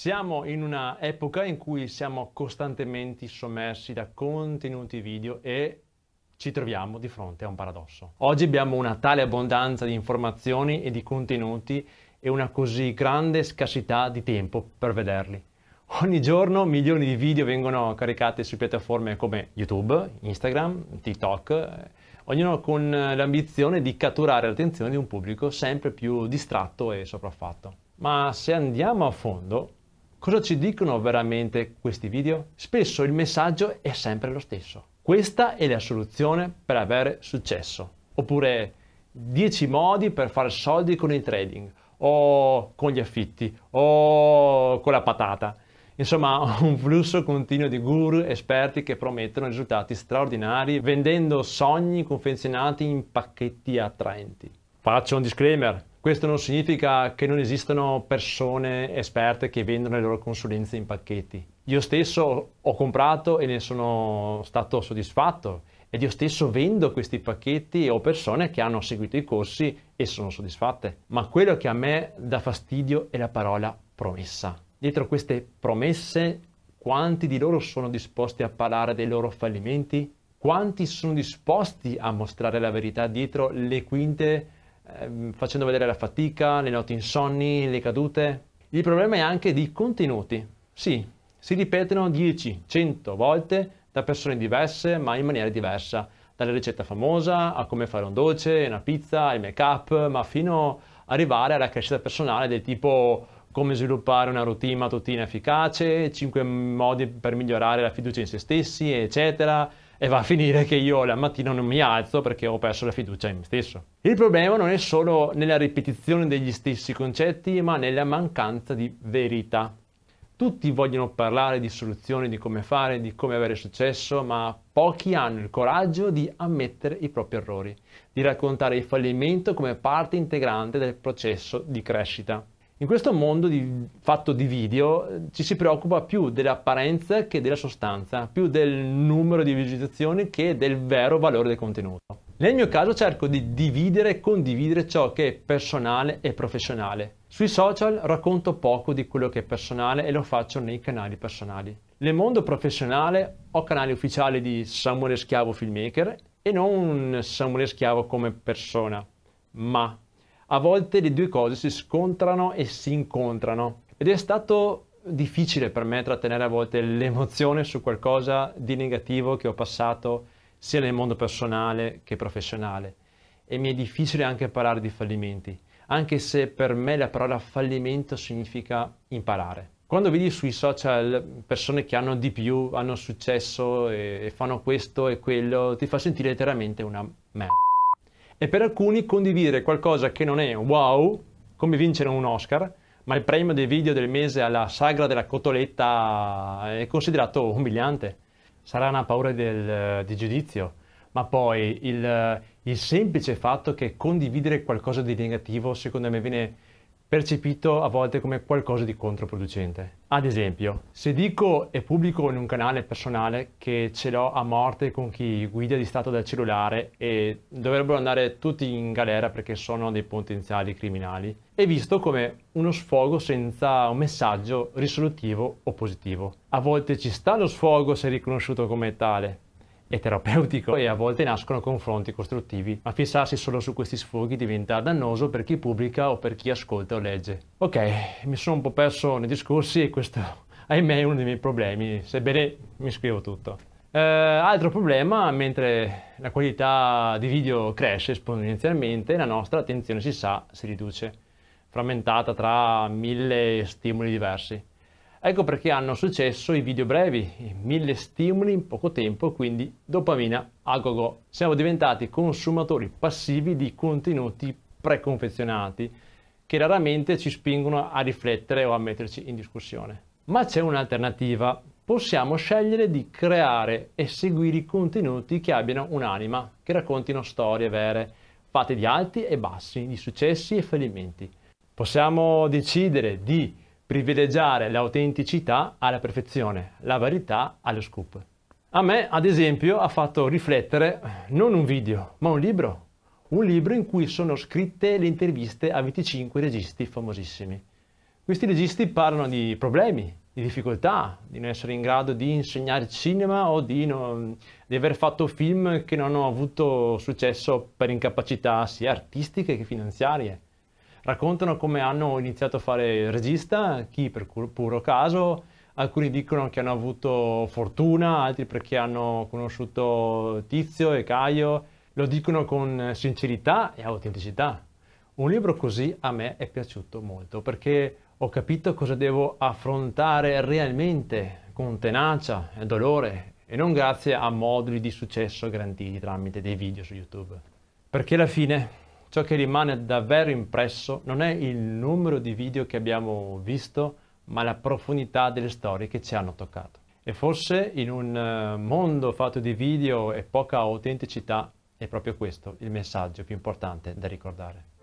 Siamo in una epoca in cui siamo costantemente sommersi da contenuti video e ci troviamo di fronte a un paradosso. Oggi abbiamo una tale abbondanza di informazioni e di contenuti e una così grande scarsità di tempo per vederli. Ogni giorno milioni di video vengono caricati su piattaforme come YouTube, Instagram, TikTok, ognuno con l'ambizione di catturare l'attenzione di un pubblico sempre più distratto e sopraffatto. Ma se andiamo a fondo, Cosa ci dicono veramente questi video? Spesso il messaggio è sempre lo stesso. Questa è la soluzione per avere successo. Oppure 10 modi per fare soldi con il trading, o con gli affitti, o con la patata. Insomma, un flusso continuo di guru esperti che promettono risultati straordinari vendendo sogni confezionati in pacchetti attraenti. Faccio un disclaimer, questo non significa che non esistano persone esperte che vendono le loro consulenze in pacchetti. Io stesso ho comprato e ne sono stato soddisfatto ed io stesso vendo questi pacchetti o persone che hanno seguito i corsi e sono soddisfatte. Ma quello che a me dà fastidio è la parola promessa. Dietro queste promesse, quanti di loro sono disposti a parlare dei loro fallimenti? Quanti sono disposti a mostrare la verità dietro le quinte? eh, facendo vedere la fatica, le notti insonni, le cadute. Il problema è anche di contenuti. Sì, si ripetono 10, 100 volte da persone diverse ma in maniera diversa, dalla ricetta famosa a come fare un dolce, una pizza, il make up, ma fino ad arrivare alla crescita personale del tipo come sviluppare una routine mattutina efficace, 5 modi per migliorare la fiducia in se stessi, eccetera e va a finire che io la mattina non mi alzo perché ho perso la fiducia in me stesso. Il problema non è solo nella ripetizione degli stessi concetti, ma nella mancanza di verità. Tutti vogliono parlare di soluzioni, di come fare, di come avere successo, ma pochi hanno il coraggio di ammettere i propri errori, di raccontare il fallimento come parte integrante del processo di crescita. In questo mondo di, fatto di video eh, ci si preoccupa più dell'apparenza che della sostanza, più del numero di visualizzazioni che del vero valore del contenuto. Nel mio caso cerco di dividere e condividere ciò che è personale e professionale. Sui social racconto poco di quello che è personale e lo faccio nei canali personali. Nel mondo professionale ho canale ufficiale di Samuele Schiavo Filmmaker e non Samuele Schiavo come persona, ma a volte le due cose si scontrano e si incontrano. Ed è stato difficile per me trattenere a volte l'emozione su qualcosa di negativo che ho passato sia nel mondo personale che professionale. E mi è difficile anche parlare di fallimenti, anche se per me la parola fallimento significa imparare. Quando vedi sui social persone che hanno di più, hanno successo e, fanno questo e quello, ti fa sentire letteralmente una merda e per alcuni condividere qualcosa che non è wow, come vincere un Oscar, ma il premio dei video del mese alla sagra della cotoletta è considerato umiliante. Sarà una paura del, di giudizio, ma poi il, il semplice fatto che condividere qualcosa di negativo secondo me viene percepito a volte come qualcosa di controproducente. Ad esempio, se dico e pubblico in un canale personale che ce l'ho a morte con chi guida di stato dal cellulare e dovrebbero andare tutti in galera perché sono dei potenziali criminali, è visto come uno sfogo senza un messaggio risolutivo o positivo. A volte ci sta lo sfogo se riconosciuto come tale, e terapeutico e a volte nascono confronti costruttivi, ma fissarsi solo su questi sfoghi diventa dannoso per chi pubblica o per chi ascolta o legge. Ok, mi sono un po' perso nei discorsi e questo ahimè è uno dei miei problemi, sebbene mi scrivo tutto. Eh, altro problema, mentre la qualità di video cresce esponenzialmente, la nostra attenzione si sa si riduce, frammentata tra mille stimoli diversi. Ecco perché hanno successo i video brevi, mille stimoli in poco tempo quindi dopamina a go go. Siamo diventati consumatori passivi di contenuti preconfezionati che raramente ci spingono a riflettere o a metterci in discussione. Ma c'è un'alternativa. Possiamo scegliere di creare e seguire i contenuti che abbiano un'anima, che raccontino storie vere, fatte di alti e bassi, di successi e fallimenti. Possiamo decidere di privilegiare l'autenticità alla perfezione, la verità allo scoop. A me, ad esempio, ha fatto riflettere non un video, ma un libro. Un libro in cui sono scritte le interviste a 25 registi famosissimi. Questi registi parlano di problemi, di difficoltà, di non essere in grado di insegnare cinema o di, non, di aver fatto film che non hanno avuto successo per incapacità sia artistiche che finanziarie raccontano come hanno iniziato a fare il regista, chi per puro caso, alcuni dicono che hanno avuto fortuna, altri perché hanno conosciuto Tizio e Caio, lo dicono con sincerità e autenticità. Un libro così a me è piaciuto molto perché ho capito cosa devo affrontare realmente con tenacia e dolore e non grazie a moduli di successo garantiti tramite dei video su YouTube. Perché alla fine Ciò che rimane davvero impresso non è il numero di video che abbiamo visto, ma la profondità delle storie che ci hanno toccato. E forse in un eh, mondo fatto di video e poca autenticità è proprio questo il messaggio più importante da ricordare.